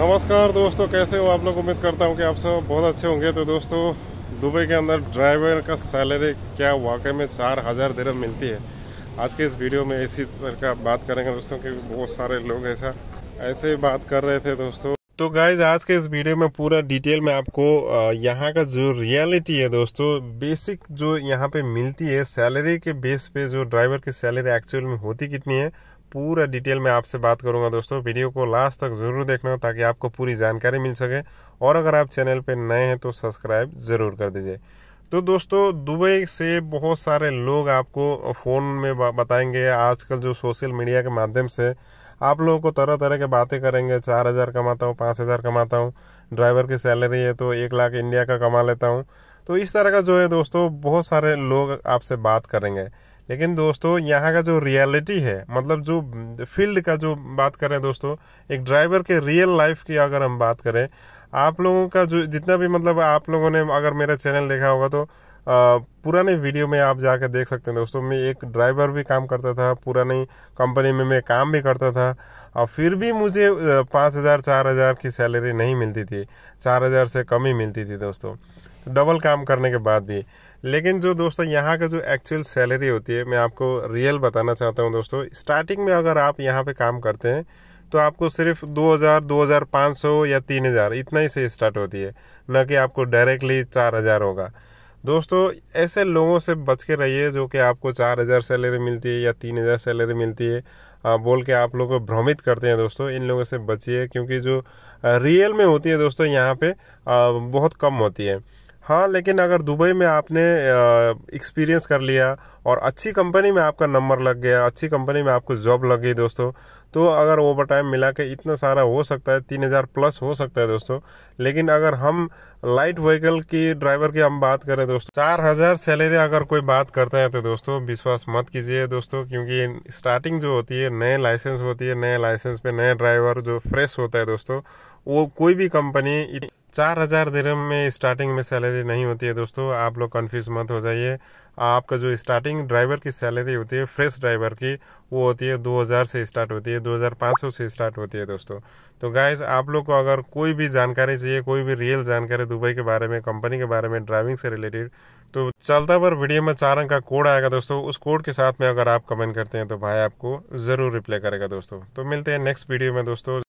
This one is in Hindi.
नमस्कार दोस्तों कैसे हो आप लोग उम्मीद करता हूँ कि आप सब बहुत अच्छे होंगे तो दोस्तों दुबई के अंदर ड्राइवर का सैलरी क्या वाकई में चार हज़ार दरम मिलती है आज के इस वीडियो में इसी तरह का बात करेंगे दोस्तों कि बहुत सारे लोग ऐसा ऐसे बात कर रहे थे दोस्तों तो गाइज आज के इस वीडियो में पूरा डिटेल में आपको यहाँ का जो रियलिटी है दोस्तों बेसिक जो यहाँ पे मिलती है सैलरी के बेस पे जो ड्राइवर की सैलरी एक्चुअल में होती कितनी है पूरा डिटेल में आपसे बात करूंगा दोस्तों वीडियो को लास्ट तक ज़रूर देखना ताकि आपको पूरी जानकारी मिल सके और अगर आप चैनल पर नए हैं तो सब्सक्राइब ज़रूर कर दीजिए तो दोस्तों दुबई से बहुत सारे लोग आपको फ़ोन में बताएंगे आजकल जो सोशल मीडिया के माध्यम से आप लोगों को तरह तरह के बातें करेंगे चार हज़ार कमाता हूँ पाँच हज़ार कमाता हूँ ड्राइवर की सैलरी है तो एक लाख इंडिया का कमा लेता हूँ तो इस तरह का जो है दोस्तों बहुत सारे लोग आपसे बात करेंगे लेकिन दोस्तों यहाँ का जो रियलिटी है मतलब जो फील्ड का जो बात करें दोस्तों एक ड्राइवर के रियल लाइफ की अगर हम बात करें आप लोगों का जो जितना भी मतलब आप लोगों ने अगर मेरा चैनल देखा होगा तो पुराने वीडियो में आप जाकर देख सकते हैं दोस्तों मैं एक ड्राइवर भी काम करता था पुरानी कंपनी में मैं काम भी करता था और फिर भी मुझे पाँच हज़ार चार हज़ार की सैलरी नहीं मिलती थी चार हज़ार से कम ही मिलती थी दोस्तों तो डबल काम करने के बाद भी लेकिन जो दोस्तों यहाँ का जो एक्चुअल सैलरी होती है मैं आपको रियल बताना चाहता हूँ दोस्तों स्टार्टिंग में अगर आप यहाँ पर काम करते हैं तो आपको सिर्फ 2000, 2500 या 3000 इतना ही से स्टार्ट होती है न कि आपको डायरेक्टली 4000 होगा दोस्तों ऐसे लोगों से बच के रहिए जो कि आपको चार हज़ार सैलरी मिलती है या तीन हज़ार सैलरी मिलती है आ, बोल के आप लोग को भ्रमित करते हैं दोस्तों इन लोगों से बचिए क्योंकि जो रियल में होती है दोस्तों यहाँ पे आ, बहुत कम होती है हाँ लेकिन अगर दुबई में आपने एक्सपीरियंस कर लिया और अच्छी कंपनी में आपका नंबर लग गया अच्छी कंपनी में आपको जॉब लग गई दोस्तों तो अगर ओवर टाइम मिला के इतना सारा हो सकता है तीन हज़ार प्लस हो सकता है दोस्तों लेकिन अगर हम लाइट व्हीकल की ड्राइवर की हम बात करें दोस्तों चार हज़ार सैलरी अगर कोई बात करता है तो दोस्तों विश्वास मत कीजिए दोस्तों क्योंकि स्टार्टिंग जो होती है नए लाइसेंस होती है नए लाइसेंस पे नए ड्राइवर जो फ्रेश होता है दोस्तों वो कोई भी कंपनी चार हज़ार दिरम में स्टार्टिंग में सैलरी नहीं होती है दोस्तों आप लोग कन्फ्यूज मत हो जाइए आपका जो स्टार्टिंग ड्राइवर की सैलरी होती है फ्रेश ड्राइवर की वो होती है 2000 से स्टार्ट होती है 2500 से स्टार्ट होती है दोस्तों तो गाइज आप लोग को अगर कोई भी जानकारी चाहिए कोई भी रियल जानकारी दुबई के बारे में कंपनी के बारे में ड्राइविंग से रिलेटेड तो चलता पर वीडियो में चार अंक का कोड आएगा दोस्तों उस कोड के साथ में अगर आप कमेंट करते हैं तो भाई आपको ज़रूर रिप्लाई करेगा दोस्तों तो मिलते हैं नेक्स्ट वीडियो में दोस्तों